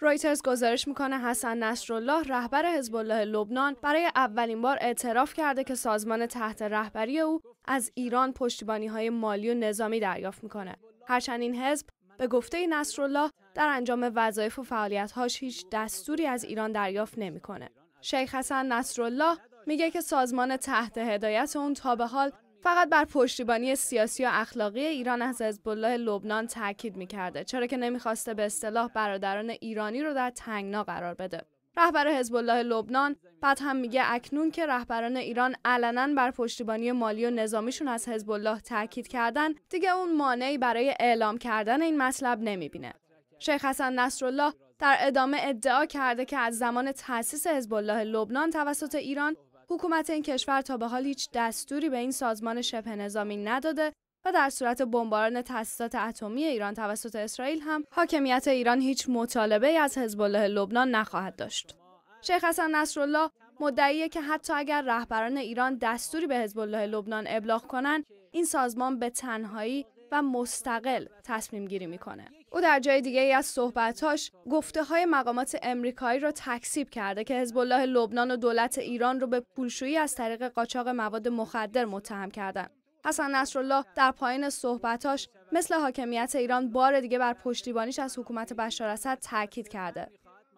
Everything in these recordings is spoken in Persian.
رایترز گزارش میکنه حسن نصرالله رهبر حزب الله لبنان برای اولین بار اعتراف کرده که سازمان تحت رهبری او از ایران پشتیبانی های مالی و نظامی دریافت میکنه هرچند این حزب به گفته نصرالله در انجام وظایف و هاش هیچ دستوری از ایران دریافت نمیکنه شیخ حسن نصرالله میگه که سازمان تحت هدایت اون تا به حال فقط بر پشتیبانی سیاسی و اخلاقی ایران از حزب الله لبنان تاکید میکرده چرا که نمیخواسته به اصطلاح برادران ایرانی رو در تنگنا قرار بده رهبر حزب الله لبنان بعد هم میگه اکنون که رهبران ایران علنا بر پشتیبانی مالی و نظامیشون از حزب الله تاکید کردن دیگه اون مانعی برای اعلام کردن این مطلب نمیبینه شیخ حسن نصرالله در ادامه ادعا کرده که از زمان تأسیس حزب الله لبنان توسط ایران حکومت این کشور تا به حال هیچ دستوری به این سازمان شبه نظامی نداده و در صورت بمباران تاسیسات اتمی ایران توسط اسرائیل هم حاکمیت ایران هیچ مطالبه ای از حزب الله لبنان نخواهد داشت. شیخ حسن نصرالله مدعیه که حتی اگر رهبران ایران دستوری به حزب الله لبنان ابلاغ کنند این سازمان به تنهایی و مستقل تصمیم گیری میکنه. او در جای دیگه ای از صحبتاش گفته های مقامات امریکایی را تکسیب کرده که حزب الله لبنان و دولت ایران رو به پولشویی از طریق قاچاق مواد مخدر متهم کردن. حسن نصرالله در پایین صحبتاش مثل حاکمیت ایران بار دیگه بر پشتیبانیش از حکومت بشار اسد تاکید کرده.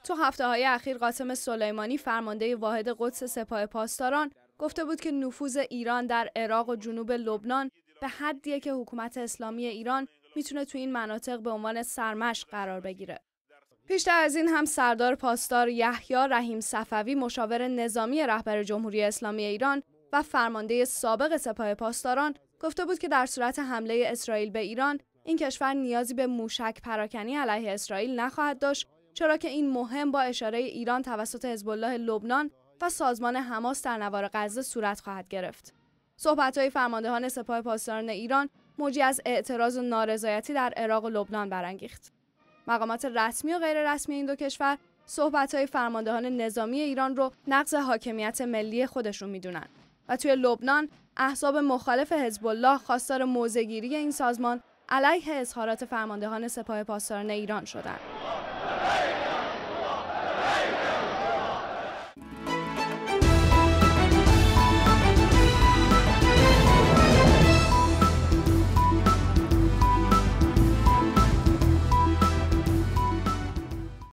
تو هفته های اخیر قاسم سلیمانی فرمانده واحد قدس سپاه پاسداران گفته بود که نفوذ ایران در عراق و جنوب لبنان به حدیه که حکومت اسلامی ایران میتونه تو این مناطق به عنوان سرمشق قرار بگیره. پیشتر از این هم سردار پاسدار یحیی رحیم صفوی مشاور نظامی رهبر جمهوری اسلامی ایران و فرمانده سابق سپاه پاسداران گفته بود که در صورت حمله اسرائیل به ایران این کشور نیازی به موشک پراکنی علیه اسرائیل نخواهد داشت چرا که این مهم با اشاره ایران توسط حزب لبنان و سازمان حماس در نوار غزه صورت خواهد گرفت. صحبت‌های فرماندهان سپاه پاسداران ایران موجی از اعتراض و نارضایتی در عراق و لبنان برانگیخت. مقامات رسمی و غیر رسمی این دو کشور صحبت‌های فرماندهان نظامی ایران رو نقض حاکمیت ملی خودشون میدونن و توی لبنان احزاب مخالف حزب الله خواستار موزگیری این سازمان علیه اظهارات فرماندهان سپاه پاسداران ایران شدند.